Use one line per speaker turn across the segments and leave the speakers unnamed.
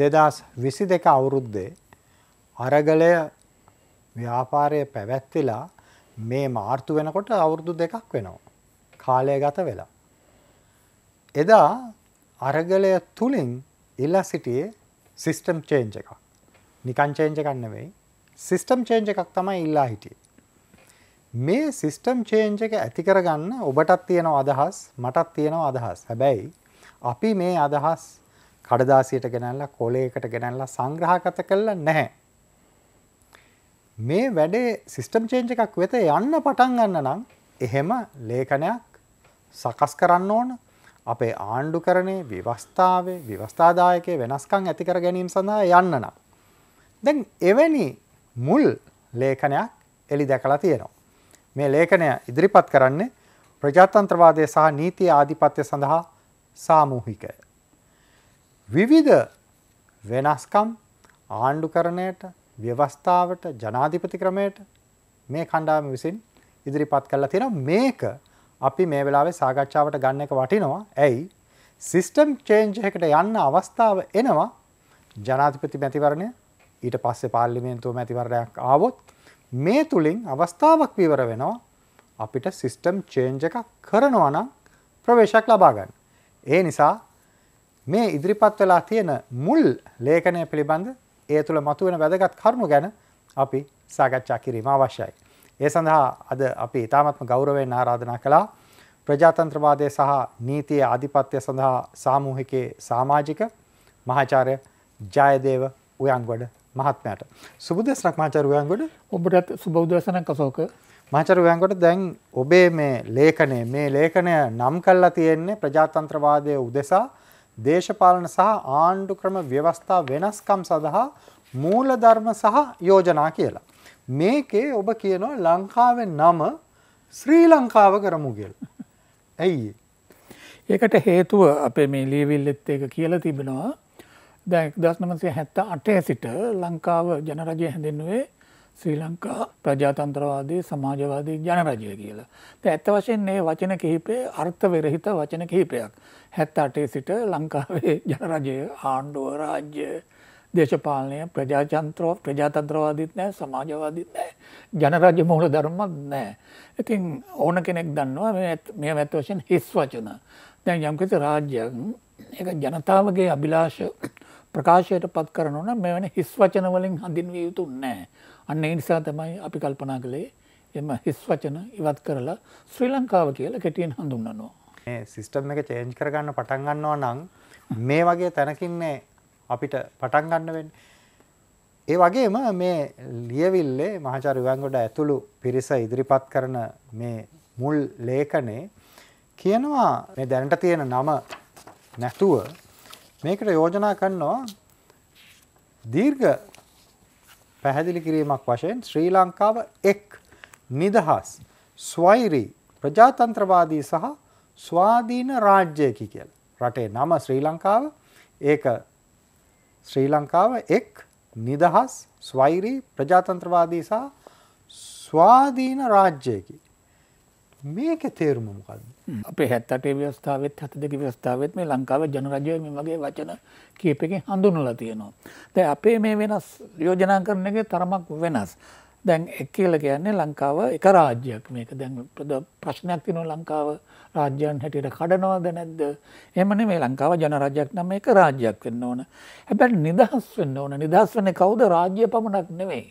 දෙදස් විසි දෙක අවුරුද්දේ අරගලය ව්‍යාපාරය පැවැත්වෙලා මේ මාර්තු වෙනකොට අවුරුදු දෙකක් වෙනවා. කාලය ගත වෙලා. එදා අරගලය තුළින් ඉල්ලා සිටියේ සිිස්ටම් චේන්ජ එකක් නිකංචේන්ජ කන්නවෙයි සිිස්ටම් චේන්ජ එකක් තමයි ඉල්ලා හිටිය. මේ සිිස්ටම් චේන්ජ එක ඇතිකරගන්න ඔබටත් තියෙනව අදහස් මටත් තියෙනව අදහස් හැබැයි අපි මේ අදහස් කඩදාසියට ගෙනල්ලා කොලයකට ගෙනල්ලා සංග්‍රහගත කළා නැහැ. මේ වැඩේ සිස්ටම් චේන්ජ් එකක් වෙත යන්න පටන් ගන්න නම් එහෙම ලේඛනයක් සකස් කරන්න ඕන. අපේ ආණ්ඩුකරණයේ ව්‍යවස්ථාවේ ව්‍යවස්ථාදායකයේ වෙනස්කම් ඇති කර ගැනීම සඳහා යන්න නම් දැන් එවැනි මුල් ලේඛනයක් එලි දැකලා තියෙනවා. මේ ලේඛනය ඉදිරිපත් කරන්නේ ප්‍රජාතන්ත්‍රවාදය සහ නීතිය ආධිපත්‍ය සඳහා සාමූහිකය. විවිධ වෙනස්කම් ආණ්ඩුකරණයට ව්‍යවස්ථාවට ජනාධිපති ක්‍රමයට මේ කණ්ඩාම විසින් ඉදිරිපත් කරලා තියෙන මේක අපි මේ වෙලාවේ සාකච්ඡාවට ගන්න එක වටිනවා ඇයි සිිස්ටම් චේන්ජ් එකට යන්න අවස්ථාව එනවා ජනාධිපති මැතිවරණය ඊට පස්සේ පාල්ලිමේන්තුව මැතිවරණයක් ආවොත් මේ තුළින් අවස්ථාවක් විවර වෙනවා අපිට සිිස්ටම් චේන්ජ එකක් කරනවනම් ප්‍රවේශක් ලබාගන්න ඒ නිසා මේ ඉදිරිපත් වෙලා තියෙන මුල් ලේඛනය පිළිබඳ ඒ තුළ මතුවෙන වැදගත් කරුණු ගැන අපි සාකච්ඡා කිරීම අවශ්‍යයි. ඒ සඳහා අද අපි ඉතාමත්ම ගෞරවයෙන් ආරාධනා කළා ප්‍රජාතන්ත්‍රවාදය සහ නීතිය ආධිපත්‍ය සඳහා සාමූහිකයේ සාමාජික මහාචාර්ය ජයදේව උයන්ගොඩ මහත්මයට. සුබද ස්්‍රක්මාචර උයන්ගොඩ ඔබටත් සුබෞදසනක් කසෝක මහචර උයන්කොට දැන් ඔබේ මේ ලේඛනය මේ ලේඛනය නම් කල්ලා තියෙන්නේ ප්‍රජාතන්ත්‍රවාදය උදෙසා දේශපාලන සහ ආණ්ඩු ක්‍රම ව්‍යවස්ථා වෙනස්කම් සඳහා මූලධර්ම සහ යෝජනා කියලා. මේකේ ඔබ කියනවා ලංකාවේ නම ශ්‍රී ලංකාව කරමු කියලා. ඇයි? ඒකට හේතුව අපේ මේ ලියවිල්ලෙත් ඒක කියලා තිබෙනවා.
දැන් 1978 සිට ලංකාව ජනරජය හැඳින්නුවේ ශ්‍රී ලංකා ප්‍රජාතන්ත්‍රවාදී සමාජවාදී ජනරජය කියලා. ඇත්ත වශයෙන් මේ වචන කිහිපේ අර්ථ වෙරහිත වචන කිහිපයක්. හැත්ත අටේ සිට ලංකාවේ ජනරජය ආණ්ඩුව රාජ්‍ය දේශපාලනය ප්‍රජාචන්ත්‍රෝ ප්‍රජාතන්ත්‍රවාදිත් නෑ සමාජවාදිත් නෑ ජනරජ්‍ය මූල ධර්මත් නෑ. ඉතින් ඕන කෙනෙක් දන්නවා මේ ඇත් වශයෙන් හිස් වචන. දැන් යම්කිසි රාජ්‍යයන් එක ජනතාවගේ අභිලාෂ ප්‍රකාශයට පත් කරනවන මෙවැනි හිස් වචන වලින් හඳින්විය යුතු නෑ. අන්න ඒ නිසා තමයි අපි කල්පනා කළේ එම හිස් වචන ඉවත් කරලා ශ්‍රී ලංකාව කියලා කෙටියෙන්
හඳුන්වනවා. මේ සිස්ටම් එක චේන්ජ් කරගන්න පටන් ගන්නවා නම් මේ වගේ තැනකින්නේ අපිට පටන් ගන්න වෙන්නේ. ඒ වගේම මේ ලියවිල්ලේ මහාචාර්ය විවංගොඩ ඇතුළු පිරිස ඉදිරිපත් කරන මේ මුල් ලේඛනේ කියනවා මේ දැනට තියෙන නම නැතුව මේකට යෝජනා කරනවා දීර්ඝ පැහැදිලි කිරීමක් වශයෙන් ශ්‍රී ලංකාව එක් නිදහස් ස්වෛරී ප්‍රජාතන්ත්‍රවාදී සහ ස්වාධීන රාජ්‍යයකි කියල. රටේ නම ශ්‍රී ලංකාව ඒක ශ්‍රී ලංකාව එක් නිදහස් ස්වෛරී ප්‍රජාතන්ත්‍රවාදී සහ ස්වාධීන රාජ්‍යයකි. මේක තේරුම මොකද.
අපේ හැත්තටේ ව්‍යවස්ථාවත් හත දෙක ව්‍යවස්ථාවත් මේ ලංකාව ජනරජය මේ වගේ වචන කියපකින් හඳුනුල තියෙනවා. දැ අපේ මේ වෙනස් යෝජනා කරන එක තරමක් වෙනස්. දැන් එක් කියල කියන්නේ ලංකාව එක රාජ්‍යයක් මේක දැන් ප්‍රශ්නයක් තිනු ලංකාව රාජ්‍යයන් හැටියට කඩනවාද නැද්ද එමන මේ ලංකාව ජනරජයක් නම එක රාජ්‍යයක් වෙන්න ඕන හැබැ නිදහස් වෙන්න ඕන නිදහස් වන්නේ කවුද රාජ්‍ය පමණක් නෙවෙයි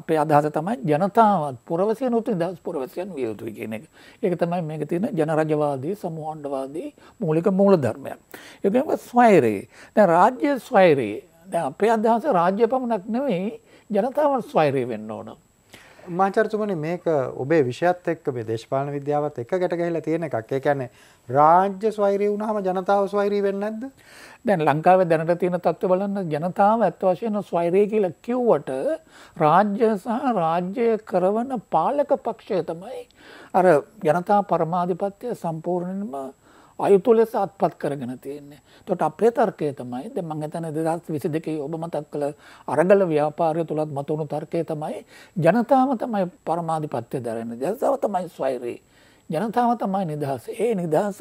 අපේ අදහස තමයි ජනතාවත් පුරවසය නොතු නිදහස් පුරවසයන් වියයුතුයි කියන එක ඒක තමයි මේක තියෙන ජනරජවාදී සමහන්ඩවාදී මූලික මූල ධර්මයක් ඒක ස්වයිරයේ දැ රාජ්‍ය
ස්වයිරයේ දැ අපේ අදහස රාජ්‍ය පමණක් නෙවෙයි ජනතාවන් ස්වෛරය වෙන්න ඕන. මාචර්තුමනි මේක ඔබේ විෂයත් එක්ක මේ දේශපාලන විද්‍යාවත් එක්ක ගැට ගැහිලා තියෙන එකක්. ඒ කියන්නේ රාජ්‍ය ස්වෛරී වුණාම ජනතාව ස්වෛරී වෙන්නේ නැද්ද? දැන් ලංකාවේ දැනට
තියෙන තත්ත්ව බලන්න ජනතාව ඇත්ත වශයෙන්ම ස්වෛරී කියලා කිව්වට රාජ්‍ය සහ රාජ්‍ය කරවන පාලක පක්ෂය තමයි අර ජනතා පරමාධිපත්‍ය සම්පූර්ණයෙන්ම අයුතු ලෙස අත්පත් කරගෙන තියෙන්නේ. එතකොට අපේ තර්කය තමයි දැන් මම හිතන්නේ 2022 ඔබ මතක් කළ අරගල ව්‍යාපාරය තුලත් මතුණු තර්කය තමයි ජනතාව තමයි පරමාධිපත්‍ය දරන්නේ. ජනතාව තමයි ස්වෛරී. ජනතාව තමයි නිදහස. ඒ නිදහස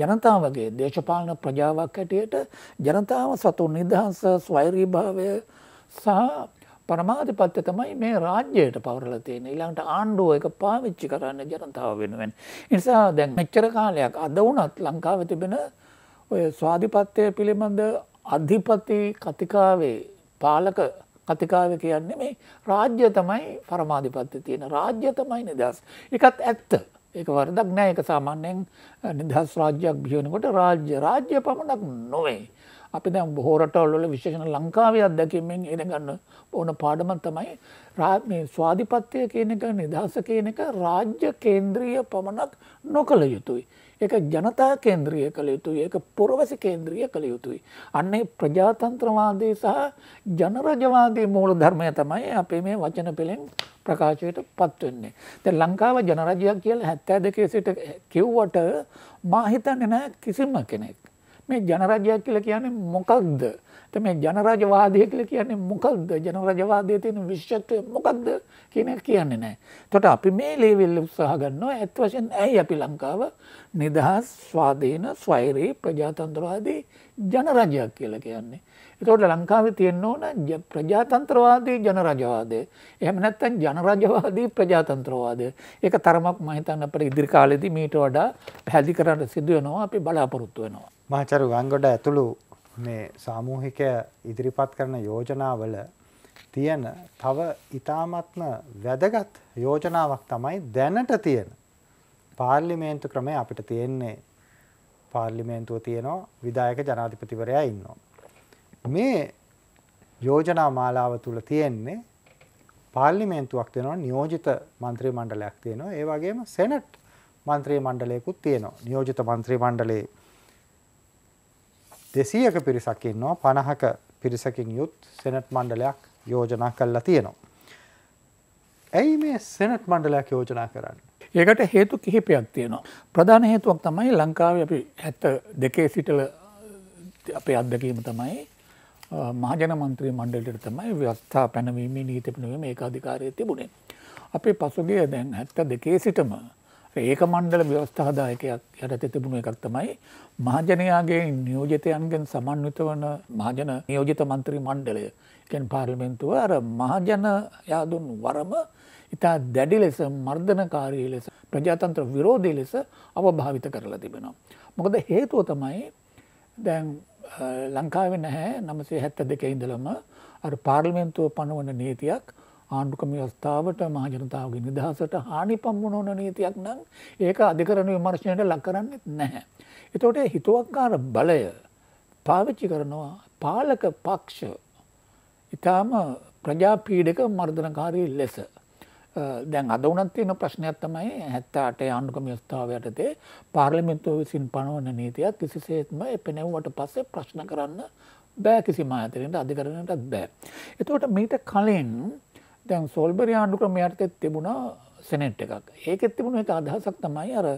ජනතාවගේ දේශපාලන ප්‍රජාවක් හැටියට ජනතාව සතු නිදහස ස්වෛරීභාවය සහ පරමාධිපත්‍ය තමයි මේ රාජ්‍යයට පවරල තියෙන ඊළඟට ආණ්ඩුව එක පාවිච්චි කරන්න ජනතාව වෙනුවෙන්. නිසා දැන් මෙච්චර කාලයක් අද වනත් ලංකාව තිබෙන ඔය ස්වාධිපත්වය පිළිබඳ අධිපති කතිකාවේ පාලක කතිකාව කියන්නේ මේ රාජ්‍ය තමයි පරමාධිපත්‍ය තියෙන රාජ්‍ය තමයි නිදස්. එකත් ඇත්ත. ඒක වරදක් නෑ එක සාමාන්‍යයෙන් නිදහස් රාජ්‍යයක් භියනකොට රාජ්‍ය රාජ්‍ය පමණක් නොවේ. අපි දැම් බොහෝරටවල්ල විශේෂණ ලංකාවේ අත්දැකීමෙන් එනගන්න ඕන පාඩමන් තමයි මේ ස්වාධිපත්වය කියන එක නිදහස කියන එක රාජ්‍ය කේන්ද්‍රීය පමණක් නොකළ යුතුයි. ඒක ජනතා කේන්ද්‍රිය කළ යුතුයි ඒක පොරවසි කේන්ද්‍රිය කළ යුතුයි. අන්නේ ප්‍රජාතන්ත්‍රවාදී සහ ජනරජවාදී මූල ධර්මය තමයි අපේ මේ වචන පෙළෙන් ප්‍රකාශයට පත්වන්නේ. ත ලංකාව ජනරජයක් කියල හැත්තෑ දෙකේ සිට කිව්වට මාහිතන්න නෑ කිසිම කෙනෙක්. මේ ජනරජයක් කියලා කියන්නේ මොකක්ද? මේ ජනරජවාදය කියලා කියන්නේ මොකක්ද? ජනරජවාදයේ තියෙන විශේෂත්වය මොකක්ද කියන එක කියන්නේ නැහැ. එතකොට අපි මේ ලේවල් උත්සාහ ගන්නවා. ඇත්ත වශයෙන් ඇයි අපි ලංකාව නිදහස්, ස්වාධීන, ස්වෛරී, ප්‍රජාතන්ත්‍රවාදී ජනරජයක් කියලා කියන්නේ? එතකොට ලංකාවේ තියෙන්න ඕන ප්‍රජාතන්ත්‍රවාදී ජනරජවාදය. එහෙම නැත්නම් ජනරජවාදී ප්‍රජාතන්ත්‍රවාදය. ඒක තරමක් මම හිතන්නේ අපේ ඉදිරි කාලෙදී මීට වඩා පැහැදිලි කරන්න
සිදු වෙනවා අපි බලාපොරොත්තු වෙනවා. මහචරු වංගොඩ ඇතුළු මේ සාමූහිකය ඉදිරිපත් කරන යෝජනාවල තියෙන තව ඉතාමත්ම වැදගත් යෝජනාවක් තමයි දැනට තියෙන. පාර්ලිමේන්තු ක්‍රමය අපිට තියෙන්නේ පාර්ලිමේන්තුව තියෙනවා විදායක ජනාධිපතිවරයා ඉන්නවා. මේ යෝජනා මාලාව තුළ තියෙන්නේ පාර්ලිමේන්තුවක් තියෙනවා නියෝජිත මන්ත්‍රී මණ්ඩලයක් තියෙනවා ඒ වගේම සෙනට් මන්ත්‍රී මණ්ඩලයකුත් තියෙනවා නියෝජිත මන්ත්‍රී මණ්ඩලයේ දෙසීයක පිරිසක් ඉන්නවා පණහක පිරිසකින් යුත් සෙනට් මණ්ඩලයක් යෝජනා කල්ලා තියෙනවා. ඇයි මේ සෙනට් මණ්ඩලයක් යෝජනා කරන්න. ඒකට හේතු කිහිපයක් තියෙනවා. ප්‍රධාන හේතුවක්
තමයි ලංකාව අපි ඇත්ත දෙකේ සිටල අපේ අත්දකීම තමයි මහජන මන්ත්‍රී මණ්ඩලට තමයි ව්‍යස්ථා පැනවීම නීතිපනවීම ඒකාධිකාරය තිබුණේ. අපේ පසුගේ දැන් හැත්ත දෙකේ සිටම ඒක මණ්ඩල ව්‍යවස්ථාදායකයක් යටතේ තිබුණු එකක් තමයි මහජනයාගේ නියෝජිතයන්ගෙන් සමන්විත වන මහජන නියෝජිත මන්ත්‍රී මණ්ඩලය කියන්නේ පාර්ලිමේන්තුව අර මහජනයා දුන් වරම ඉතා දැඩි ලෙස මර්ධනකාරී ලෙස ප්‍රජාතන්ත්‍ර විරෝධී ලෙස අවභාවිත කරලා තිබෙනවා. මොකද හේතුව තමයි දැන් ලංකාවේ නැහැ 972 ඉඳලම අර පාර්ලිමේන්තුව පනවන නීතියක් ආණ්ඩුකම ව්‍යවස්ථාවට මහජනතාවගේ නිදහසට හානි පම්මුණෝන නීතියක් නම් ඒක අධිකරණ විමර්ශණයට ලක් කරන්නෙත් නැහැ. එතකොට හිතුවක්කාර බලය පාවිච්චි කරනවා පාලක පක්ෂ ඉතාම ප්‍රජාපීඩක මර්ධනකාරී ලෙස. දැන් අද වනත් තියෙන ප්‍රශ්නයක් තමයි හැත්තා අටේ ආණ්ඩුකම ස්ථාව යටතේ පාර්ලිමින්තුව විසින් පනවන නීතියක් කිසිසේත්ම එපෙනැව්වට පස්සේ ප්‍රශ්න කරන්න බෑ කිසි මාතකට අධිකරණයටත් බෑ. එතවට මීට කලින් දැන් සොල්බරි ආණ්ඩු ක්‍රමයටතෙත් තිබුණා සෙනෙට් එකක් ඒකෙත් තිබුණ එක අදහසක් තමයි අර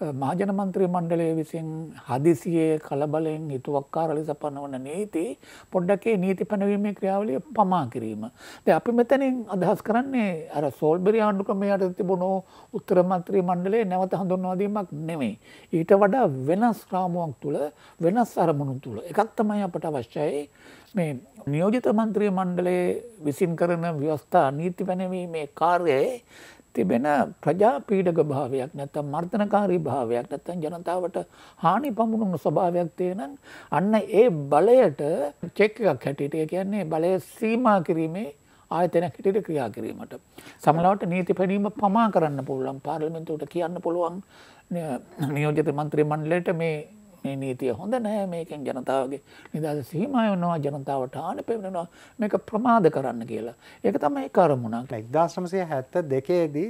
මහජන මන්ත්‍රී මණ්ඩලය විසින් හදිසියේ කලබලෙන් හිතුවක්කාර ලෙස පනවන නීති පොඩ්ඩකේ නීති පැනවීමේ ක්‍රියාවලිය පමා කිරීම. ද අපි මෙතැනින් අදහස් කරන්නේ අර සෝල්බෙරි ආණ්ඩු ක්‍රමයට තිබුණු උත්තර මන්ත්‍රී මණ්ඩලේ නැවත හඳුන්වාදීමක් නෙමෙයි. ඊට වඩා වෙනස් රාමුවක් තුළ වෙනස් අරමුණු තුළ එකක් තමයි අපට අවශ්‍යයි මේ නියෝජිත මන්ත්‍රී මණ්ඩලයේ විසින් කරන ව්‍යවස්ථා නීති පැනවීමේ කාර්යයේ තිබෙන ප්‍රජාපීඩක භාවයක් නැත්තම් මර්ධනකාරී භාවයක් නැත්තම් ජනතාවට හානි පමුණුණු ස්වභාවයක් තියෙනම් අන්න ඒ බලයට චෙක් එකක් හැටියට කියන්නේ බලය සීමා කිරීමේ ආයතනයක් හැටියට ක්‍රියා කිරීමට. සමලාවට නීති පැනීම පමා කරන්න පුළුවන් පාර්ලිමේන්තුවට කියන්න පුළුවන් නියෝජිත මන්ත්‍රී මණ්ඩලයට මේ මේ නීතිය හොඳ නෑ මේකෙන් ජනතාවගේ නිදහස සීමා වෙනවා
ජනතාවට ආන පෙවෙනවා මේක ප්‍රමාද කරන්න කියලා. ඒක තමයි කරමුණක්. 1972ේදී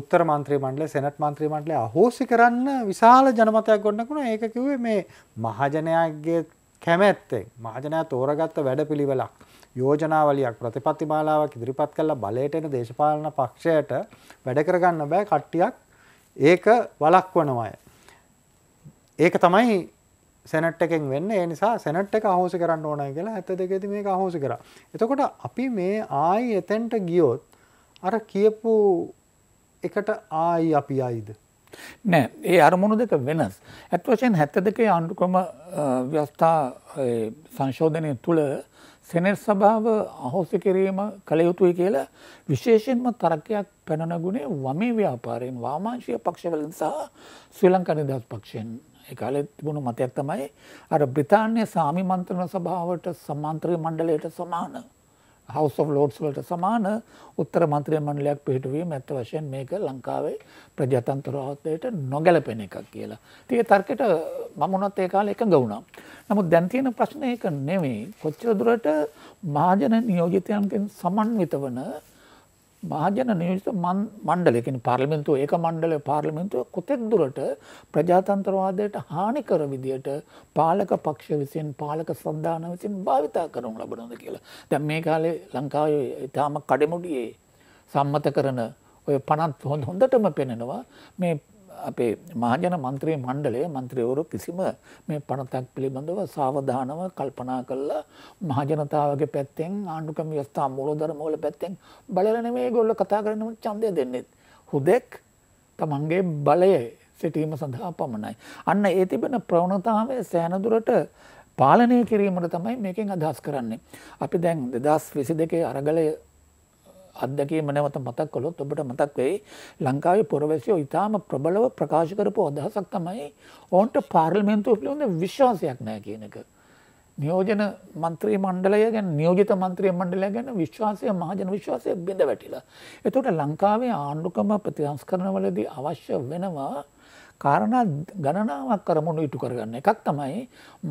උත්තර මන්ත්‍රී මණ්ඩලය සෙනට් මන්ත්‍රී මණ්ඩලය අහෝසි කරන්න විශාල ජනමතයක් ගොඩනගුණා. ඒක කිව්වේ මේ මහජනයාගේ කැමැත්තෙන් මහජනයා තෝරගත්ත වැඩපිළිවෙලක් යෝජනාවලියක් ප්‍රතිපත්ති මාලාවක් ඉදිරිපත් කළ බලයට එන දේශපාලන පක්ෂයට වැඩ කරගන්න බෑ කට්ටියක් ඒක වළක්වන අය. ඒක තමයි සැනට් එකෙන් වෙන්න ඒ නිසා සැනට් එක අහෝසි කරන්න ඕන කියලා ඇත දෙකෙති මේ අහෝසි කර එතකොට අපි මේ ආයි එතැන්ට ගියොත් අර කියපු එකට ආයි අපි අයිද
නෑ ඒ අරමුණු දෙක වෙනස් ඇත් වශයෙන් හැත්ත දෙකේ ආණ්ඩුක්‍රම ව්‍යවස්ථා සංශෝධනය තුළ සෙනෙට් සභාව අහෝස කිරීම කළ යුතුයි කියලා විශේෂයෙන්ම තරකයක් පැනනගුණේ වමේ ව්‍යාපාරයෙන් වාමාංශය පක්ෂවලින් සහ ශ්‍රී ලංකා නිදහස් පක්ෂයෙන් කාලෙ තිබුණු මතයක් තමයි අර බ්‍රිතාන්‍ය සාමි මන්ත්‍රණ සභාවට සම්මන්ත්‍රය මණ්ඩලයට සමාන හවස් of ලෝඩ්ස් වලට සමාන උත්තර මන්ත්‍රය මණ්ඩලයක් පිහිටුවීම ඇත්ත වශයෙන් මේක ලංකාවේ ප්‍රජාතන්ත්‍රවාදයට නොගැලපෙන එකක් කියලා. ඉතින් ඒ තර්කයට මම උනත් ඒ කාලේ එකඟ වුණා. නමුත් දැන් තියෙන ප්‍රශ්නේ ඒක නෙමෙයි. කොච්චර දුරට මහජන නියෝජිතයන්ගෙන් සමන්විත වන මහජන නියෝජිත මණ්ඩලය කියන්නේ පාර්ලිමේන්තුව ඒක මණ්ඩලය පාර්ලිමේන්තුව කොතෙක් දුරට ප්‍රජාතන්ත්‍රවාදයට හානි කර විදියට පාලක පක්ෂ විසින් පාලක සම්දාන විසින් භාවිතා කරනු ලබනවද කියලා. දැන් මේ කාලේ ලංකාවේ ඊටාම කඩමුඩියේ සම්මත කරන ඔය පනත් හොඳටම පෙනෙනවා මේ අපේ මහජන මන්ත්‍රී මණ්ඩලය මන්ත්‍රයවරු කිසිම මේ පනතක් පිළිබඳව සාවධානව කල්පනා කල්ලා මහජනතාවගේ පැත්තෙන් ආණ්ඩුකම ස්ථා මුලෝ දරමෝල පැත්තෙන් බලන මේ ගොල්ල කතා කරනම චන්දය දෙන්නෙත්. හුදෙක් තමන්ගේ බලය සිටීම සඳහා පමණයි. අන්න ඒ තිබෙන ප්‍රවණතාව සෑනදුරට පාලනය කිරීමට තමයි මේකින් අදහස් කරන්නේ. අපි දැන් දෙදස් විසි දෙකේ අරගලය අත්දැකීම නැවත මතක් කළොත් ඔබට මතක් වෙයි ලංකාවේ පොරවැසියෝ ඉතාම ප්‍රබලව ප්‍රකාශ කරපු අදහසක් තමයි ඔවුන්ට පාර්ලිමේන්තුව පිළිබඳ විශ්වාසයක් නැහැ කියන එක. නියෝජන මන්ත්‍රී මණ්ඩලය ගැන නියෝජිත මන්ත්‍රී මණ්ඩලය ගැන විශ්වාසය මහජන විශ්වාසය බිඳ වැටිලා. එතකොට ලංකාවේ ආණ්ඩුකම ප්‍රතිසංස්කරණවලදී අවශ්‍ය වෙනවා කාරණා ගණනාවක් කරමුණු ඉටු කරගන්න එකක් තමයි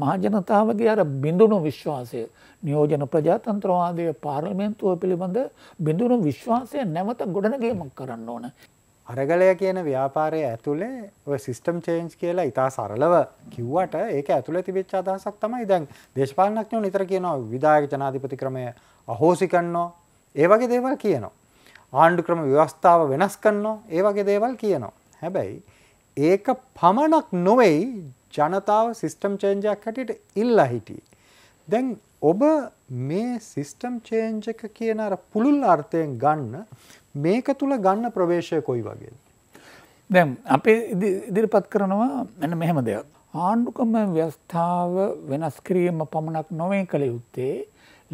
මහජනතාවගේ අර බිඳුණු විශ්වාසය නියෝජන ප්‍රජාතන්ත්‍රවාදය පාර්ලිමේන්තුව පිළිබඳ බිඳුණු විශ්වාසය නැවත ගොඩනගීමක් කරන්න ඕන.
අරගලය කියන ව්‍යාපාරය ඇතුළේ ඔය සිිස්ටම් චේන්ජ් කියලා ඉතා සරලව කිව්වට ඒක ඇතුළ තිබච්ච අදහසක් තමයි දැන් දේශපාලනක්ඥෝ නිතර කියනවා විදායක ජනාධිපති ක්‍රමය අහෝසි කන්නෝ ඒ වගේ දේවල් කියනවා. ආණ්ඩු ක්‍රම ව්‍යවස්ථාව වෙනස් කන්නෝ ඒ වගේ දේවල් කියනවා. හැබැයි ඒක පමණක් නොවෙයි ජනතාව සිිස්ටම් චේන්ජයක් හැටියට ඉල්ලා හිටිය. දැන් ඔබ මේ සිිස්ටම් චේන්ජක කියන අර පුළුල් අර්ථයෙන් ගන්න මේක තුළ ගන්න ප්‍රවේශය කොයි වගේ. දැම් අපේ ඉදිරිපත්
කරනවා එන මෙහෙම දෙයක්. ආණ්ඩුකම ව්‍යස්ථාව වෙනස් කිරීම පමණක් නොවේ කළ යුත්තේ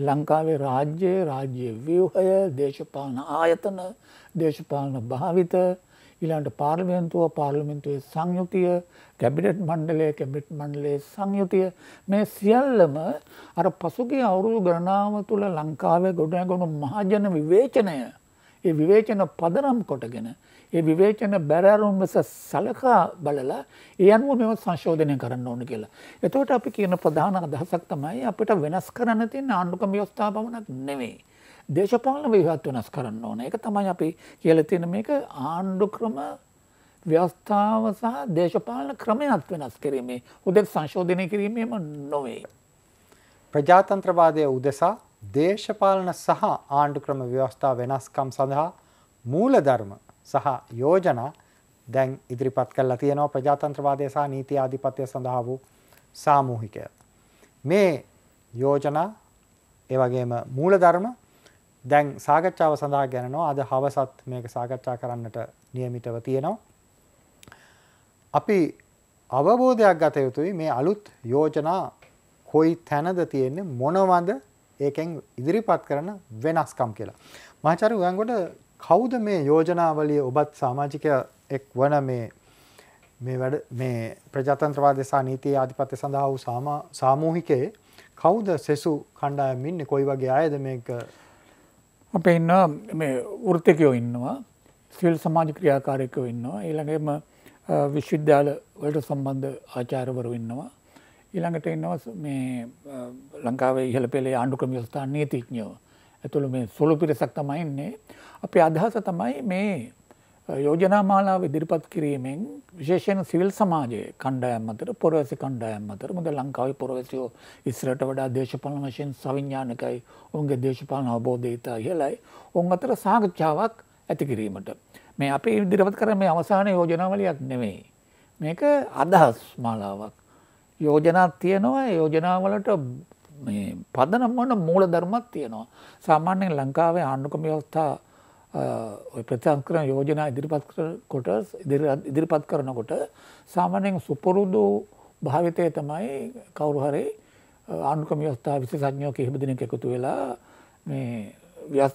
ලංකාවේ රාජ්‍යයේ රාජ්‍ය ව්‍යවහය දේශපාලන ආයතන දේශපාලන භාවිත ඊළඟට පාර්ලිමේන්තුව පාර්ලිමේන්තුවේ සංයුතිය කැබිනට් මණ්ඩලය කැබිනට් මණ්ඩලයේ සංයුතිය මේ සියල්ලම අර පසුගිය අවුරුදු ගණනාව තුළ ලංකාවේ ගොඩනැගුණු මහජන විවේචනය ඒ විවේචන පදනම් කොටගෙන ඒ විවේචන බැරෑරුම් ලෙස සලකා බලලා ඒ අනුව මෙම සංශෝධනය කරන්න ඕන කියලා. එතකොට අපි කියන ප්‍රධාන අදහසක් තමයි අපිට වෙනස් කරන්න තියෙන ආණ්ඩුක ව්‍යවස්ථාව පමණක් නෙවෙයි. දේශපාලන ව්‍යුහත් වෙනස් කරන්න ඕන එක තමයි අපි කියලා තියෙන මේක ආණ්ඩු ක්‍රම ව්‍යවස්ථාව සහ දේශපාලන ක්‍රමයත් වෙනස් කිරීමේ උදෙස් සංශෝධනය කිරීමේම නොවේ.
ප්‍රජාතන්ත්‍රවාදය උදෙසා දේශපාලන සහ ආණ්ඩු ක්‍රම ව්‍යවස්ථා වෙනස්කම් සඳහා මූලධර්ම සහ යෝජනා දැන් ඉදිරිපත් කරලා තියෙනවා ප්‍රජාතන්ත්‍රවාදය සහ නීති ආධිපත්‍ය සඳහා වූ සාමූහිකය. මේ යෝජනා ඒ වගේම මූලධර්ම දැන් සාකච්ඡාව සඳහා ගැනනවා අද හවසත් මේක සාකච්ඡා කරන්නට නියමිතව තියෙනවා. අපි අවබෝධයක් ගත යුතුයි මේ අලුත් යෝජනා කොයි තැනද තියෙන්නේ මොනවද ඒකෙන් ඉදිරිපත් කරන වෙනස්කම් කියලා. මහාචාර්ය උගන්ගොඩ කවුද මේ යෝජනාවලිය ඔබත් සමාජිකය එක් වන මේ මේ වැඩ මේ ප්‍රජාතන්ත්‍රවාද සහ නීති ආධිපත්‍ය සඳහා වූ සාමූහිකයේ කවුද සෙසු කණ්ඩායම් ඉන්නේ කොයි වගේ අයද මේක
අපේ ඉන්න මේ වෘත්තිකයෝ ඉන්නවා සිල් සමාජ ක්‍රියාකාරයකව ඉන්නවා ඊළඟම විශ්වවිද්‍යාල වලට සම්බන්ධ ආචාරවරු ඉන්නවා ඊළඟට ඉන්නවා මේ ලංකාවේ ඉහළ පෙළේ ආණ්ඩුක්‍රම ස්ථාන නීතිඥයෝ ඇතුළු මේ සුළු පිරිසක් තමයි ඉන්නේ අපේ අදහස තමයි මේ යෝජනාමාලාව ඉදිරිපත් කිරීමෙන් විශේෂයෙන් සිවිල් සමාජයේ කණ්ඩායම් අතර පොරවැසි කණ්ඩායම් අතර මොකද ලංකාවේ පොරවැසියෝ ඉස්සරට වඩා දේශපාලන වශයෙන් සවිඥානිකයි ඔවුන්ගේ දේශපාලන අවබෝධය ඉතා ඉහළයි ඔවුන් අතර සාකච්ඡාවක් ඇති කිරීමට මේ අපි ඉදිරිපත් කර මේ අවසාන යෝජනාවලියක් නෙමෙයි මේක අදහස් මාලාවක් යෝජනා තියෙනවා යෝජනාවලට පදනම් වන මූල ධර්මත් තියෙනවා සාමාන්‍යයෙන් ලංකාවේ ආණ්ඩුක ව්‍යවස්ථා ප්‍රතිංකරන යෝජනා ඉදිරිපත් කොට ඉදිරිපත් කරනකොට සාමාන්‍යයෙන් සුපුරුදු භාවිතය තමයි කවුරු හරි ආණුක ව්‍යවස්ථා විශේෂඥයෝ කිහිප දෙනෙක් එකතු වෙලා මේ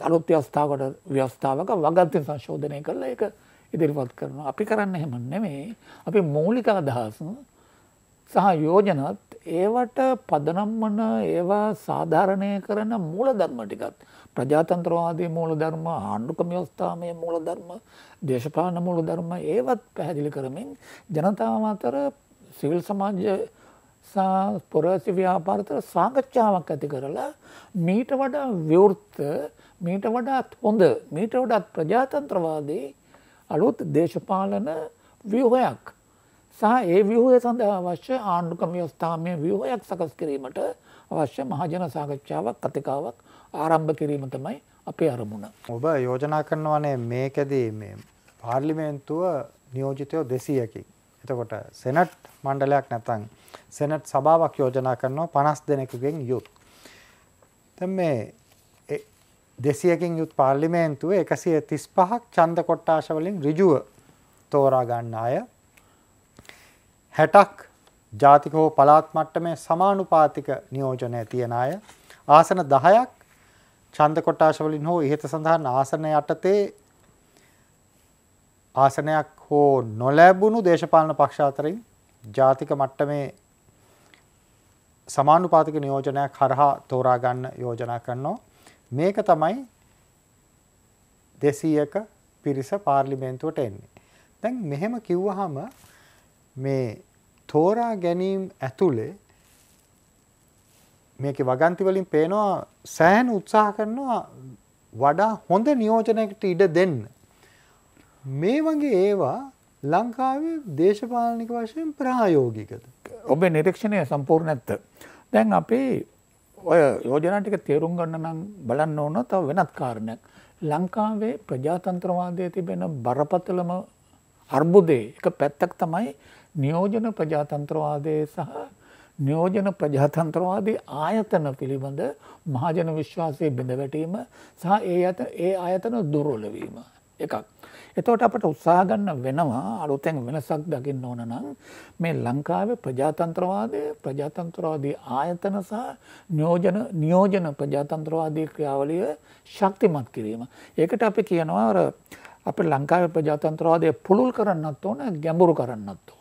අලුත් ව්‍යවස්ථාවකට ව්‍යවස්ථාවක වගන්තින් සංශෝධනය කරලා ඒක ඉදිරිපත් කරනවා. අපි කරන්න එහෙම නෙමෙයි. අපි මූලික අදහස් සහ යෝජනත් ඒවට පදනම් වන ඒවා සාධාරණය කරන මූල ධර්ම ටිකත් ප්‍රජාතන්ත්‍රවාදී මූල ධර්ම ආණ්ඩුක ව්‍යවස්ථාමය මූල ධර්ම දේශපාන මූල ධර්ම ඒවත් පැහැදිලි කරමින් ජනතාව අතර සිවිල් සමාජය පොරසි ව්‍යාපාරතර සාකච්ඡාවක් ඇති කරලා මීට වඩා ව්‍යවෘත්ත මීට වඩාත් හොඳ මීට වඩාත් ප්‍රජාතන්ත්‍රවාදී අලුත් දේශපාලන ව්‍යවහයක් සහ ඒ ව්‍යහය සඳහා අවශ්‍ය ආණ්ඩුක ම්‍යවස්ථාමය ව්‍යහයක් සකස් කිරීමට අවශ්‍ය මහජන සාකච්ඡාවක් කතිකාවක් ආරම්භ කිරීම තමයි
අපේ අරමුණ. ඔබ යෝජනා කරනවනේ මේකදී මේ පාර්ලිමේන්තුව නියෝජිතයෝ දෙසීයකින්. එතකොට සෙනට් මණ්ඩලයක් නැතන් සෙනට් සභාවක් යෝජනා කරනවා පනස් දෙනෙකුගෙන් යුත්. තැම් මේ දෙසියකින් යුත් පාර්ලිමේන්තුව එකසිය තිස් පහක් චන්ද කොට්ටාශවලින් රිජුව තෝරා ගන්න අය 60ක් ජාතික හෝ පළාත් මට්ටමේ සමානුපාතික නියෝජනය තියන අය ආසන 10ක් ඡන්ද කොටාෂ වලින් හෝ ඉහත සඳහන් ආසන යටතේ ආසනයක් හෝ නොලැබුණු දේශපාලන පක්ෂ අතරින් ජාතික මට්ටමේ සමානුපාතික නියෝජනයක් හරහා තෝරා ගන්න යෝජනා කරනවා. මේක තමයි 200ක පිරිස පාර්ලිමේන්තුවට එන්නේ. දැන් මෙහෙම කිව්වහම මේ තෝරා ගැනීම ඇතුලේ මේකේ වගන්ති වලින් පේනවා සෑහෙන උත්සාහ කරනවා වඩා හොඳ නියෝජනයකට ඉඩ දෙන්න. මේ වගේ ඒවා ලංකාවේ දේශපාලනික වශයෙන් ප්‍රායෝගිකද. ඔබේ නිරීක්ෂණය සම්පූර්ණ ඇත්ත. දැන් අපේ
ඔය යෝජනා ටික තේරුම් ගන්න නම් බලන්න ඕන තව වෙනත් කාරණයක්. ලංකාවේ ප්‍රජාතන්ත්‍රවාදයේ තිබෙන බරපතලම අර්බුදේ එක පැත්තක් තමයි නියෝජන ප්‍රජාතන්ත්‍රවාදයේ සහ නියෝජන ප්‍රජාතන්ත්‍රවාදී ආයතන පිළිබඳ මහජන විශ්වාසය බිඳ වැටීම සහ ඒ ඇත ඒ ආයතන දුර්වලවීම එකක්. එතවට අපට උත්සාහගන්න වෙනවා අලුතැන් වෙනසක් දකින්න ඕන නම් මේ ලංකාවේ ප්‍රජාතන්ත්‍රවාදය ප්‍රජාතන්ත්‍රවාදී ආයතන සහ නියෝජන නියෝජන ප්‍රජාතන්ත්‍රවාදී ක්‍රියාවලිය ශක්තිමත් කිරීම. ඒකට අපි කියනවා අප ලංකාවේ ප්‍රජාතන්ත්‍රවාදය පුළුල් කරන්නත් ඕන ගැඹුරු කරන්නත් ඕන.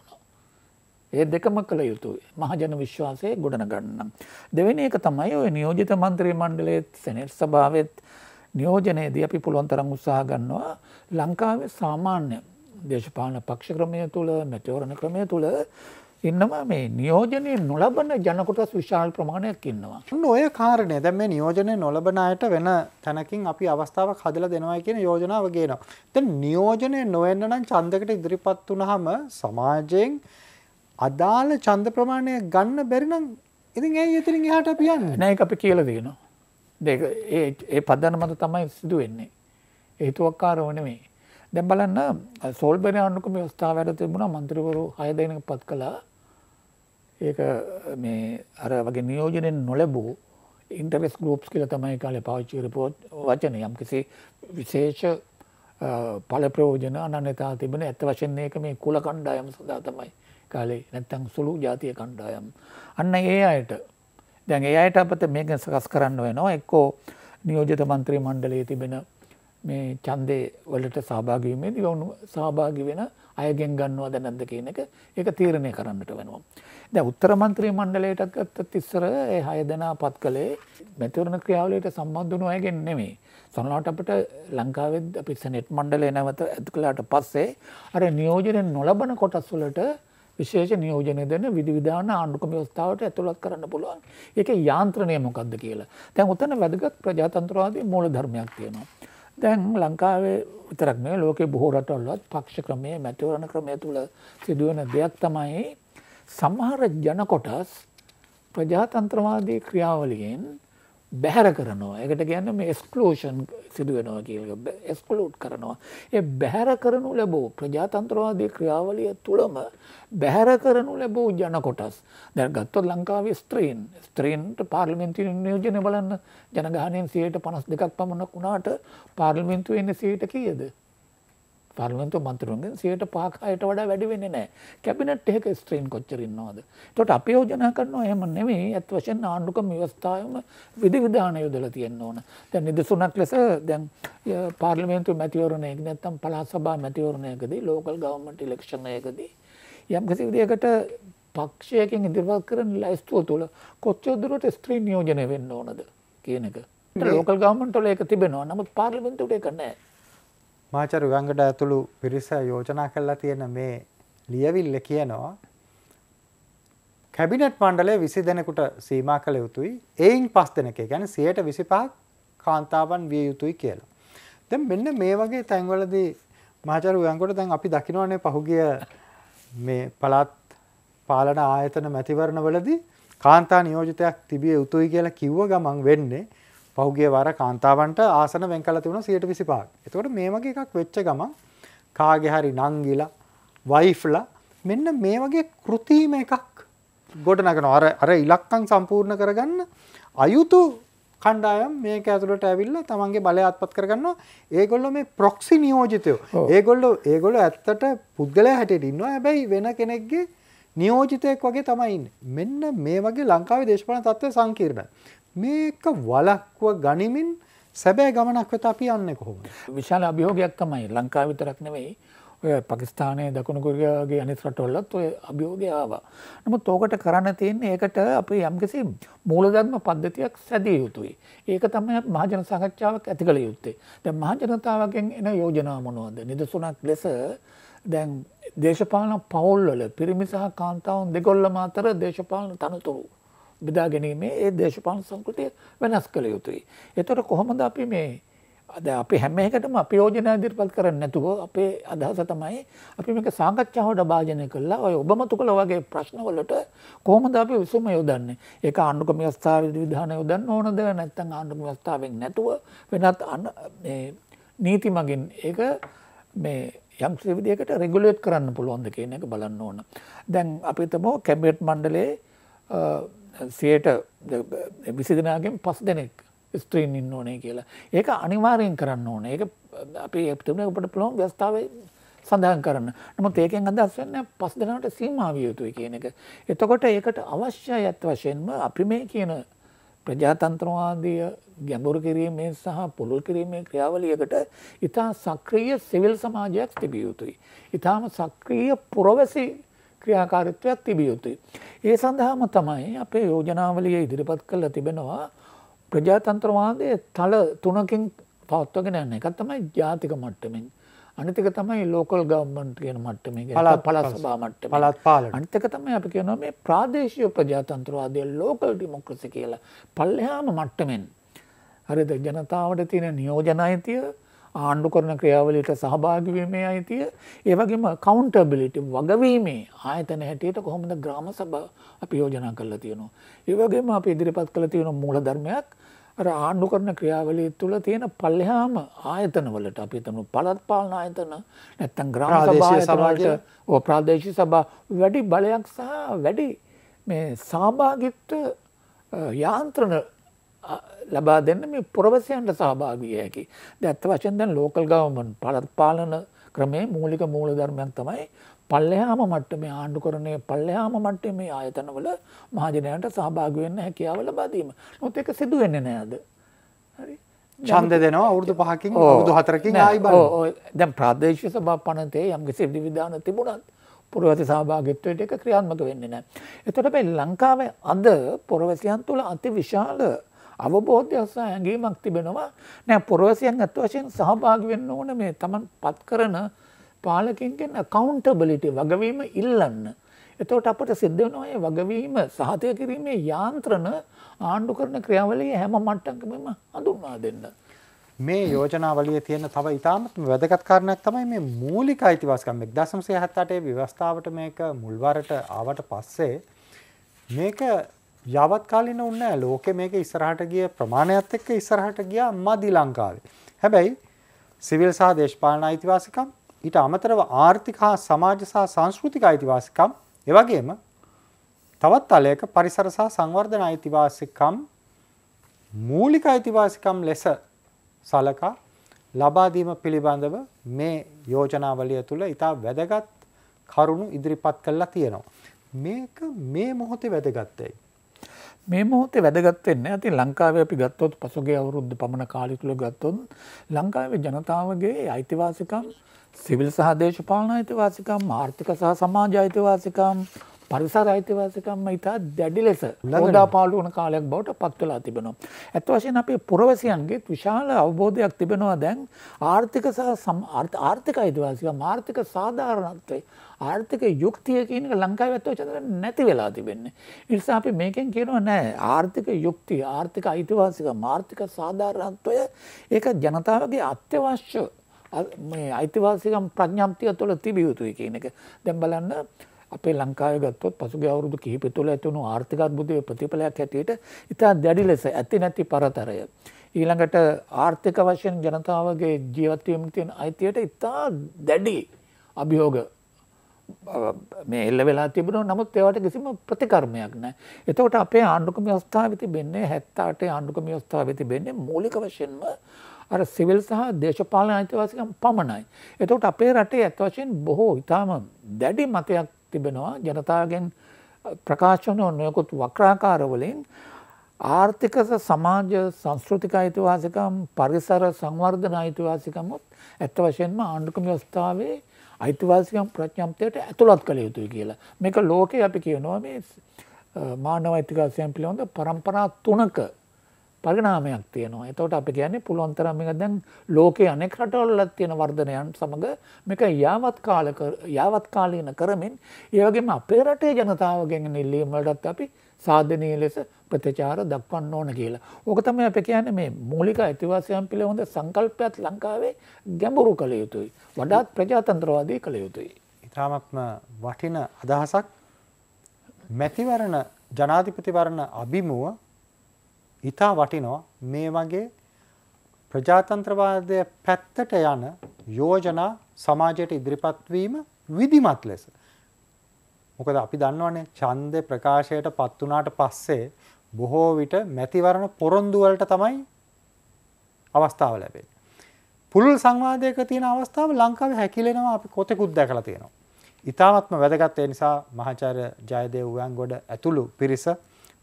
ඒ දෙකම කළ යුතුයි මහජන විශ්වාසය ගොඩනගන්නම්. දෙවෙනි එක තමයි ඔය නියෝජිත මන්ත්‍රී මණ්ඩලයේත් සෙනෙට් සභාවෙත් නියෝජනයේදී අපි පුළුවන් තරම් උත්සාහ ගන්නවා ලංකාවේ සාමාන්‍ය දේශපාලන පක්ෂ ක්‍රමය තුල මෙටෝරණ ක්‍රමය
තුල ඉන්නවා මේ නියෝජනය නොලබන ජනකොටස් විශාල් ප්‍රමාණයක් ඉන්නවා. ඔය කාරණය දැ මේ නියෝජනය නොලබන අයට වෙන තැනකින් අපි අවස්ථාවක් හදල දෙනවා කියන යෝජනාව ගේනවා. ත නියෝජනය නොවෙන්න නම් චන්දකට ඉදිරිපත් වනහම සමාජයෙන් අදාළ චන්ද ප්‍රමාණය ගන්න බැරිනම් ඉතින් ඒ ඉතිරින් එහාට අපි යන්නේ
නෑ අපි කියලා දෙනවා. දෙක ඒ ඒ පදන මත තමයි සිදු වෙන්නේ. හේතුවක්කාරව නෙමෙයි. දැන් බලන්න සෝල්බරි ආණ්ඩුකම ව්‍යවස්ථාව වැඩ තිබුණා മന്ത്രിවරු 6 දෙනෙක් පත් කළා. ඒක මේ අර වගේ නියෝජනයෙන් නොලැබූ ඉන්ටරෙස් ගරප්ස් කියල තමයි කාලේ පාච්චි රපෝට් වචන යම් කිසි විශේෂ පල ප්‍රෝජන අනනතා තිබෙන ඇත්ත වශයෙන් ඒක මේ කුල කණ්ඩායම සදා තමයි කාලේ නැත්තං සුළු ජාතිය කණ්ඩායම්. අන්න ඒ අයට දැන් ඒ අයට අපත මේක සකස් කරන්න වෙනවා එක්කෝ නියෝජත මන්ත්‍රී මණ්ඩලයේ තිබෙන මේ චන්දය වලට සභාගීමේ දිවුණු සභාගි වෙන අයගෙන් ගන්නවා දැනැද්ද කියන එක ඒක තීරණය කරන්නට වෙනවා. දැ උත්තර මන්ත්‍රී මණ්ඩලයට ගත්තත් ඉස්සර හය දෙනා පත් කළේ මැතිවරණ ක්‍රියාවලට සම්බන්ධුණු අයගෙන් නෙමේ. සොනලාට අපට ලංකාවෙද පික්ෂ නෙට් මණ්ඩල එනවත ඇතු කලාට පස්සේ අර නියෝජනය නොලබන කොටස්වලට විශේෂ නියෝජනය දෙන විධවිධාන ආණ්ඩුකම ්‍යවස්ථාවට ඇතුළත් කරන්න පුළුවන් එක යාන්ත්‍රණය මොකක්ද කියලා තැන් උතන වැදගත් ප්‍රජාතන්ත්‍රවාදී මූල ධර්මයක් තියෙනවා. දැන් ලංකාවේ විතරක් මේ ලෝක බොහෝ රටවල්ලත් පක්ෂ ක්‍රමය මැතිවරණ ක්‍රමය තුළ සිදුවන දෙයක් තමයි සමහර ජනකොටස් ප්‍රජාතන්ත්‍රවාදී ක්‍රියාවලියෙන් බැහැර කරනවා එකට ගැන්න මේ ස්කලෝෂන් සිදුවෙනවා කියල ස්කලෝට් කරනවා. ඒ බැහැර කරනු ලැබූ ප්‍රජාතන්ත්‍රවාදී ක්‍රියාවලිය තුළම බැහැර කරනු ලැබූ ජන කොටස් දැ ගත්තොත් ලංකාව ස්ත්‍රීන් ස්ත්‍රීන්ට පාර්ලිමෙන්ති නියෝජන බලන්න ජනගානයෙන් සයට පනස් දෙකක් පමණක් වුණාට පාර්ලිමෙන්තු එන්න සට කියද පාර්ලිමේන්තු මන්ත්‍රීවරුන්ගෙන් 105ක 6ට වඩා වැඩි වෙන්නේ නැහැ. කැබිනට් එකක ස්ත්‍රීන් කොච්චර ඉන්නවද? එතකොට අපි යෝජනා කරනවා එහෙම නෙමෙයි. අත් වශයෙන් ආණ්ඩුක ව්‍යවස්ථාවම විධිවිධාන යොදලා තියෙන්න ඕන. දැන් නිදසුනක් ලෙස දැන් පාර්ලිමේන්තු මැතිවරණයක නැත්නම් පළාත් සභා මැතිවරණයකදී ලෝකල් ගවර්න්මන්ට් ඉලෙක්ෂන් එකකදී යම් කිසි විදිහකට පක්ෂයකින් ඉදිරිපත් කරන ලැයිස්තුව තුළ කොච්චර දුරට ස්ත්‍රීන් නියෝජනය
වෙන්න ඕනද කියන එක.
ලෝකල් ගවර්න්මන්ට් වල ඒක තිබෙනවා. නමුත් පාර්ලිමේන්තුවට ඒක නැහැ.
මාචාර්ය ගංගඩ ඇතුළු පිරිස යෝජනා කරලා තියෙන මේ ලියවිල්ල කියනවා කැබිනට් මණ්ඩලය විසි දෙනෙකුට සීමා කළ යුතුයි එයින් පස් දෙනක ගැන සියයට විසිපහක් කාන්තාවන් විය යුතුයි කියලා. දැන් මෙන්න මේ වගේ තැන්වලදී මාචාර්ය ගංගොඩ දැන් අපි දකිනවනේ පහුගිය මේ පළාත් පාලන ආයතන මැතිවරණවලදී කාන්තා නියෝජිතයක් තිබිය යුතුයි කියලා කිව්ව ගමන් වෙන්නේ පහුගිය වර කාන්තාවන්ට ආසන වෙන් කළ තිබුණා 125ක්. එතකොට මේ වගේ එකක් වෙච්ච ගමන් කාගේ හරි නංගිලා, වයිෆ්ලා මෙන්න මේ වගේ කෘතිම එකක් ගොඩනගනවා. අර අර ඉලක්කම් සම්පූර්ණ කරගන්න අයුතු කණ්ඩායම් මේක ඇතුළට ඇවිල්ලා තමන්ගේ බලය අත්පත් කරගන්නවා. ඒගොල්ලෝ මේ ප්‍රොක්සි නියෝජිතයෝ. ඒගොල්ලෝ ඒගොල්ලෝ ඇත්තට පුද්ගලයා හැටියට ඉන්නවා. හැබැයි වෙන කෙනෙක්ගේ නියෝජිතයෙක් වගේ තමයි ඉන්නේ. මෙන්න මේ වගේ ලංකාවේ දේශපාලන තත්ත්වය සංකීර්ණයි. මේක වලක්ව ගනිමින් සැබෑ ගමනක් වෙත අපි යන්නේ කොහොමද? විශාල
අභියෝගයක් තමයි ලංකාව විතරක් නෙවෙයි ඔය පකිස්ානය දකුණු කොරියාගේ අනිත් රටවල්ලත් ඔය අභියෝගය ආවා. නමුත් ඕකට කරන්න තියෙන්නේ ඒකට අපි යම්කිසි මූලධර්ම පද්ධතියක් සැදිය යුතුයි. ඒක තමයි මහජන සාකච්ඡාවක් ඇති කළ යුත්තේ. දැන් මහජනතාවගෙන් එන යෝජනා මොනවද? නිදසුණක් ලෙස දැන් දේශපාලන පවුල්වල පිරිමි සහ කාන්තාවන් දෙගොල්ලම අතර දේශපාලන තනතුරු බෙදා ගැනීමේ ඒ දේශපාලන සංස්කෘතිය වෙනස් කළ යුතුයි. එතකොට කොහොමද අපි මේ අද අපි හැම එකටම අපි යෝජනා ඉදිරිපත් කරන්නේ නැතුව අපේ අදහස තමයි අපි මේක සාකච්ඡාවට භාජනය කළා ඔය ඔබමතු කළ වගේ ප්‍රශ්නවලට කොහොමද අපි විසුම යොදන්නේ? ඒක ආණ්ඩුක්‍රම ව්‍යවස්ථාවේ විධාන යොදන්න ඕනද නැත්නම් ආණ්ඩුක්‍රම ව්‍යවස්ථාවෙන් නැතුව වෙනත් නීති මගින් ඒක මේ යම් විදිහකට රෙගුලේට් කරන්න පුළුවන්ද කියන එක බලන්න ඕන. දැන් අපි හිතමු කැබිනට් මණ්ඩලයේ 100ට 20 දෙනාගෙන් 5 දෙනෙක් ස්ත්‍රීන් ඉන්න ඕනේ කියලා. ඒක අනිවාර්යෙන් කරන්න ඕනේ. ඒක අපි අපිට අපිට පුළුවන් ව්‍යවස්ථාවේ සඳහන් කරන්න. නමුත් ඒකෙන් අදහස් වෙන්නේ 5 දෙනාට සීමා විය යුතුයි කියන එක. එතකොට ඒකට අවශ්‍යයි අත් වශයෙන්ම අපි මේ කියන ප්‍රජාතන්ත්‍රවාදය ගැඹුරු කිරීමේ සහ පුළුල් කිරීමේ ක්‍රියාවලියකට ඉතා සක්‍රීය සිවිල් සමාජයක් තිබිය යුතුයි. ඉතාම සක්‍රීය පුරවැසි ක්‍රියාකාරිත්වයක් තිබිය යුතුයි. ඒ සඳහාම තමයි අපේ යෝජනාවලිය ඉදිරිපත් කළ තිබෙනවා ප්‍රජාතන්ත්‍රවාදය තල තුනකින් පවත්වගෙන යන්න එකත් තමයි ජාතික මට්ටමින් අනිතක තමයි ලෝකල් ගවමන්ට් කියන මට්ටම පලත් පලත් සබා මට්ට පලත් පාල අනිතක තමයි අපි කියනවා මේ ප්‍රාදේශය ප්‍රජාතන්ත්‍රවාදය ලෝකල් ඩිමොක්‍රසි කියලා පල්ලෙහාම මට්ටමෙන් හරිද ජනතාවට තියෙන නියෝජන අයිතිය ආණ්ඩු කරන ක්‍රියාවලට සහභාගිවීමේ අයිතිය ඒවගේම කවන්ටබිලිටි වගවීමේ ආයතන හැටියට කොහොමද ග්‍රාම සබ අපි යෝජනා කරලා තියෙනවා. ඒවගේම අප ඉදිරිපත් කළ තියෙන මූල ධර්මයක් අර ආණ්ඩු කරන ක්‍රියාවලිය තුළ තියෙන පල්ලෙහාම ආයතනවලට අපි තනු පළත් පාලන ආයතන නැත්තන් ග්‍රාම සභාවට ඕ ප්‍රාදේශී සභා වැඩි බලයක් සහ වැඩි මේ සභාගිත්ව යාන්ත්‍රණ ලබා දෙන්න මේ පොරවසයන්ට සහභාගී හැකි දැත්ත වශයෙන් දැන් ලෝකල් ගවමන් පළත් පාලන ක්‍රමේ මූලික මූල ධර්මයක් තමයි පල්ලයාම මට්ටමේ ආණ්ඩු කරනය පල්ලයාම මට්ටමේ ආයතනවල මහජනයන්ට සහභාගවෙන්න හැකියාව ලබාදීම නොත් එක සිදුවෙන්න නෑද චන්ද
දෙනවා අවුරදු පහකින් ඔුදු හතරකින් ආයි
දැම් ප්‍රදේශ සභා පනතේ යම්ගේ සිද්ධිවිධාන තිබුණත් පුරවති සභාගත්වයට එක ක්‍රියාත්මක වෙන්න නෑ. එතට පැ ලංකාවේ අද පොරවසියන් තුළ අති විශාල අවබෝධයසා ඇගේීමක් තිබෙනවා නෑ පොරවසියන් ඇත්වශයෙන් සහභාග වෙන්න ඕන මේ තමන් පත් කරන පාලකින්ගෙන් කවන්ටබලිටි වගවීම ඉල්ලන්න. එතවට අපට සිද්ධ නොය වගවීම සහතය කිරීමේ යාන්ත්‍රණ ආණ්ඩු කරන ක්‍රියාවලිය හැම මට්ටකමම
හඳුන්වා දෙන්න. මේ යෝජනාවලිය තියෙන තව ඉතාමත් වැදගත් කාරණයක් තමයි මේ මූලික අයිතිවාස්කම් එක් දසම්සේ හැත්තටේ ව්‍යවස්ථාවට මේක මුල්වරට ආවට පස්සේ මේක යවත්කාලින උන්න ලෝකෙ මේක ඉස්සරහට ගිය ප්‍රමාණයක්ත් එක්ක ඉස්සරහට ගියා මදි ලංකාවේ. හැබැයි සිවිල් සහ දේශපාලන අයිතිවාසිකම් ඊට අමතරව ආර්ථික හා සමාජ සහ සංස්කෘතික අයිතිවාසිකම් එවැගේම තවත් තලයක පරිසර සහ සංවර්ධන අයිතිවාසිකම් මූලික අයිතිවාසිකම් ලෙස සලකා ලබාදීම පිළිබඳව මේ යෝජනාවලිය තුළ ඉතා වැදගත් කරුණු ඉදිරිපත් කල්ලා තියෙනවා. මේක මේ මොහොතේ වැදගත්තයි.
මේ මොහොතේ වැදගත්වෙන්නේ ඇති ලංකාවේ අපි ගත්තොත් පසුගේ අවුරුද්ධ පමණ කාලි තුළ ගත්තොත් ලංකාවේ ජනතාවගේ අයිතිවාසිකම් සිවිල් සහ දේශපාලන අයිතිවාසිකම් ආර්ථික සහ සමාජ අයිතිවාසිකම් පරිසර අයිතිවාසිකම් ඉතා දැඩි ලෙස ලදා පාලු වන කාලයක් බවට පත්වලා තිබෙනවා. ඇත් වශයෙන් අපේ පුරවසියන්ගේ විශාල අවබෝධයක් තිබෙනවා දැන් ආර්ථික සහ ආර්ථික අයිතිවාසිකම් ආර්ථික සාධාරණත්වයි ආර්ථික යුක්තිය කියනක ලංකාව ඇත්තව චතර නැති වෙලා තිබෙන්නේ. නිසා අපි මේකෙන් කියනවා නෑ ආර්ථික යුක්තිය ආර්ථික අයිතිවාසික මාර්ථික සාධාරණත්වය ඒක ජනතාවගේ අත්‍යවශ්‍ය මේ අයිතිවාසිකම් ප්‍රඥාම්තිය තුළ තිබිය යුතුයි කියන එක. දැන් බලන්න අපේ ලංකාවේ ගත්තොත් පසුගිය අවුරුදු කිහිප තුළ ඇති වුණු ආර්ථික අර්බුදයේ ප්‍රතිඵලයක් ඇටියට ඉතා දැඩි ලෙස ඇති නැති පරතරය. ඊළඟට ආර්ථික වශයෙන් ජනතාවගේ ජීවත් වීම තියෙන අයිතියට ඉතා දැඩි අභියෝග මේ එල්ල වෙලා තිබුණා නමුත් ඒවට කිසිම ප්‍රතිකර්මයක් නැහැ. එතකොට අපේ ආණ්ඩුක ව්‍යවස්ථාවේ තිබෙන්නේ 78 ආණ්ඩුක ව්‍යවස්ථාවේ තිබෙන්නේ මූලික වශයෙන්ම අර සිවිල් සහ දේශපාලන අයිතිවාසිකම් පමණයි. එතකොට අපේ රටේ ඇත් වශයෙන් බොහෝ ඉතාම දැඩි මතයක් තිබෙනවා ජනතාවගෙන් ප්‍රකාශන නොයකුත් වක්‍රාකාරවලින් ආර්ථික සමාජ සංස්කෘතික අයිතිවාසිකම් පරිසර සංවර්ධන අයිතිවාසිකමුත් ඇත්ත වශයෙන්ම ආණ්ඩුක ව්‍යවස්ථාවේ අයිතිවාසිකම් ප්‍රඥාම්තයට ඇතුළත් කළ යුතුයි කියලා. මේක ලෝකයේ අපි කියනවා මේ මානව අයිතිවාසිකම් පිළිබඳ පරම්පරා තුනක පරිණාමයක් තියෙනවා. එතකොට අපි කියන්නේ පුළුවන් තරම් මේක දැන් ලෝකයේ අනෙක් රටවල තියෙන වර්ධනයන් සමග මේක යාවත් කාලක යාවත් කාලීන කරමින් ඒ වගේම අපේ රටේ ජනතාවගෙන් ඉල්ලීම් වලටත් අපි සාධනීය ලෙස ප්‍රතිචාර දක්වන්න ඕන කියලා. ඕක තමයි අපි කියන්නේ මේ මූලික අයිතිවාසිකම් පිළිබඳ සංකල්පයත් ලංකාවේ ගැඹුරු කළ යුතුයි. වඩාත් ප්‍රජාතන්ත්‍රවාදී කළ යුතුයි.
ඊටාත්ම වටින අදහසක් මැතිවරණ ජනාධිපතිවරණ අභිමුව ඉතා වටිනවා මේ වගේ ප්‍රජාතන්ත්‍රවාදය පැත්තට යන යෝජනා සමාජයට ඉදිරිපත්වීම විධිමත් ලෙස. මොකද අපි දන්නවනේ ඡන්දේ ප්‍රකාශයට පත් වුණාට පස්සේ බොහෝ විට මැතිවරණ පොරොන්දු වලට තමයි අවස්ථාව ලැබෙන්නේ. පුළුල් සංවාදයක තියෙන අවස්ථාව ලංකාවේ හැකිලෙනවා අපි කොතෙකුත් දැකලා තියෙනවා. ඉතාමත්ම වැදගත් ඒ නිසා මහාචාර්ය ජයදේව උයන්ගොඩ ඇතුළු පිරිස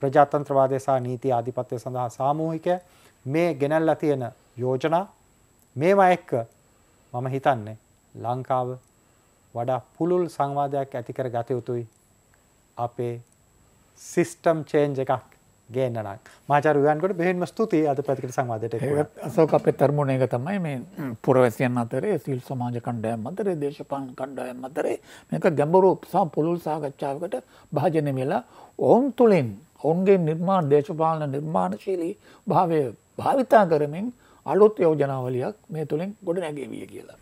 ප්‍රජාතන්ත්‍රවාදය සහ නීති ආධිපත්‍ය සඳහා සාමූහික මේ ගෙනල්ලා තියෙන යෝජනා මේවා එක්ක මම හිතන්නේ ලංකාව වඩා පුළුල් සංවාදයක් ඇති කර ගත යුතුයි අපේ සිස්ටම් චේන්ජ් එකක් ගේන්නනක් මාචරුවන්කොට බෙහෙන්ම ස්තුතියි අද පැතිකට සංවාදයට
අසෝක අපේ තර්මුණ එක තමයි මේ පුරවැසියන් අතරේ සිල් සමාජ කණ්ඩයම් අතරේ දේශපාලන කණ්ඩයම් අතරේ මේක ගැඹුරු සහ පුළුල් සාකච්ඡාවකට භාජනය වෙලා ඔවුන් තුළින් ඔවුන්ගේ නිර්මා දේශපාලන නිර්මාණශීලී භාවය භාවිතා කරමින් අලුත් යෝජනාවලයක් මේ තුළින් ගොඩ නැගේවිය කියලා.